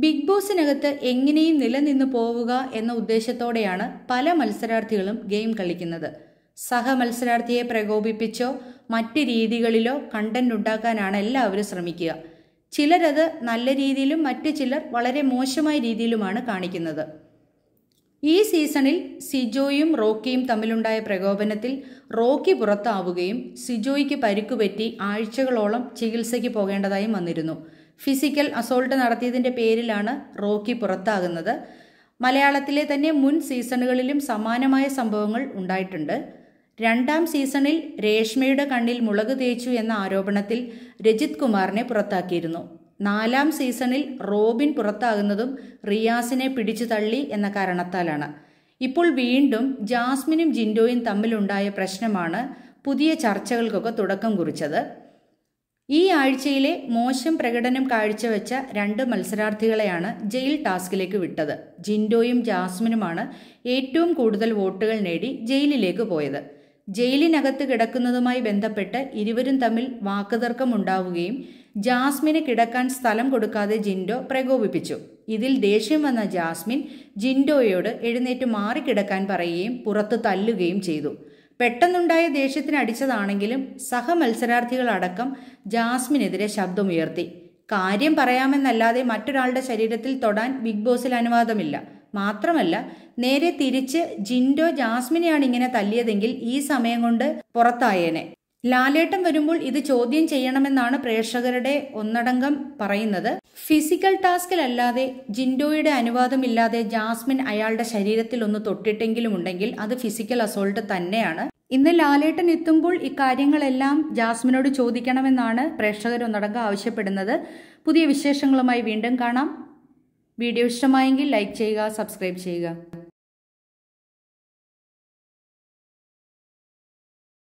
big ബോസിനകത്ത് എങ്ങനെയും നിലനിന്ന് പോവുക എന്ന ഉദ്ദേശത്തോടെയാണ് പല മത്സരാർത്ഥികളും ഗെയിം കളിക്കുന്നത് സഹ മത്സരാർത്ഥിയെ പ്രകോപിപ്പിച്ചോ മറ്റ് രീതികളിലോ കണ്ടന്റ് ഉണ്ടാക്കാനാണ് എല്ലാവരും ശ്രമിക്കുക ചിലരത് നല്ല രീതിയിലും മറ്റു ചിലർ വളരെ മോശമായ രീതിയിലുമാണ് കാണിക്കുന്നത് ഈ സീസണിൽ സിജോയും റോക്കിയും തമ്മിലുണ്ടായ പ്രകോപനത്തിൽ റോക്കി പുറത്താവുകയും സിജോയ്ക്ക് പരിക്കുപറ്റി ആഴ്ചകളോളം ചികിത്സയ്ക്ക് പോകേണ്ടതായും വന്നിരുന്നു ഫിസിക്കൽ അസോൾട്ട് നടത്തിയതിൻ്റെ പേരിലാണ് റോക്കി പുറത്താകുന്നത് മലയാളത്തിലെ തന്നെ മുൻ സീസണുകളിലും സമാനമായ സംഭവങ്ങൾ ഉണ്ടായിട്ടുണ്ട് രണ്ടാം സീസണിൽ രേഷ്മയുടെ കണ്ണിൽ മുളക് തേച്ചു എന്ന ആരോപണത്തിൽ രജിത് കുമാറിനെ പുറത്താക്കിയിരുന്നു നാലാം സീസണിൽ റോബിൻ പുറത്താകുന്നതും റിയാസിനെ പിടിച്ചു തള്ളി എന്ന കാരണത്താലാണ് ഇപ്പോൾ വീണ്ടും ജാസ്മിനും ജിൻഡോയും തമ്മിലുണ്ടായ പ്രശ്നമാണ് പുതിയ ചർച്ചകൾക്കൊക്കെ തുടക്കം കുറിച്ചത് ഈ ആഴ്ചയിലെ മോശം പ്രകടനം കാഴ്ചവെച്ച രണ്ട് മത്സരാർത്ഥികളെയാണ് ജയിൽ ടാസ്കിലേക്ക് വിട്ടത് ജിൻഡോയും ജാസ്മിനുമാണ് ഏറ്റവും കൂടുതൽ വോട്ടുകൾ നേടി ജയിലിലേക്ക് പോയത് ജയിലിനകത്ത് കിടക്കുന്നതുമായി ബന്ധപ്പെട്ട് ഇരുവരും തമ്മിൽ വാക്കുതർക്കം ഉണ്ടാവുകയും ജാസ്മിന് കിടക്കാൻ സ്ഥലം കൊടുക്കാതെ ജിൻഡോ പ്രകോപിപ്പിച്ചു ഇതിൽ ദേഷ്യം വന്ന ജാസ്മിൻ ജിൻഡോയോട് എഴുന്നേറ്റ് മാറിക്കിടക്കാൻ പറയുകയും പുറത്ത് തല്ലുകയും ചെയ്തു പെട്ടെന്നുണ്ടായ ദേഷ്യത്തിന് അടിച്ചതാണെങ്കിലും സഹമത്സരാർത്ഥികളടക്കം ജാസ്മിനെതിരെ ശബ്ദമുയർത്തി കാര്യം പറയാമെന്നല്ലാതെ മറ്റൊരാളുടെ ശരീരത്തിൽ തൊടാൻ ബിഗ് ബോസിൽ അനുവാദമില്ല മാത്രമല്ല നേരെ തിരിച്ച് ജിൻഡോ ജാസ്മിനെയാണ് ഇങ്ങനെ തല്ലിയതെങ്കിൽ ഈ സമയം കൊണ്ട് പുറത്തായേനെ ലാലേട്ടം വരുമ്പോൾ ഇത് ചോദ്യം ചെയ്യണമെന്നാണ് പ്രേക്ഷകരുടെ ഒന്നടങ്കം പറയുന്നത് ഫിസിക്കൽ ടാസ്കിലല്ലാതെ ജിൻഡോയുടെ അനുവാദമില്ലാതെ ജാസ്മിൻ അയാളുടെ ശരീരത്തിൽ ഒന്ന് തൊട്ടിട്ടെങ്കിലും ഉണ്ടെങ്കിൽ അത് ഫിസിക്കൽ അസോൾട്ട് തന്നെയാണ് ഇന്ന് ലാലേട്ടൻ എത്തുമ്പോൾ ഇക്കാര്യങ്ങളെല്ലാം ജാസ്മിനോട് ചോദിക്കണമെന്നാണ് പ്രേക്ഷകർ ഒന്നടങ്കം ആവശ്യപ്പെടുന്നത് പുതിയ വിശേഷങ്ങളുമായി വീണ്ടും കാണാം വീഡിയോ ഇഷ്ടമായെങ്കിൽ ലൈക്ക് ചെയ്യുക സബ്സ്ക്രൈബ് ചെയ്യുക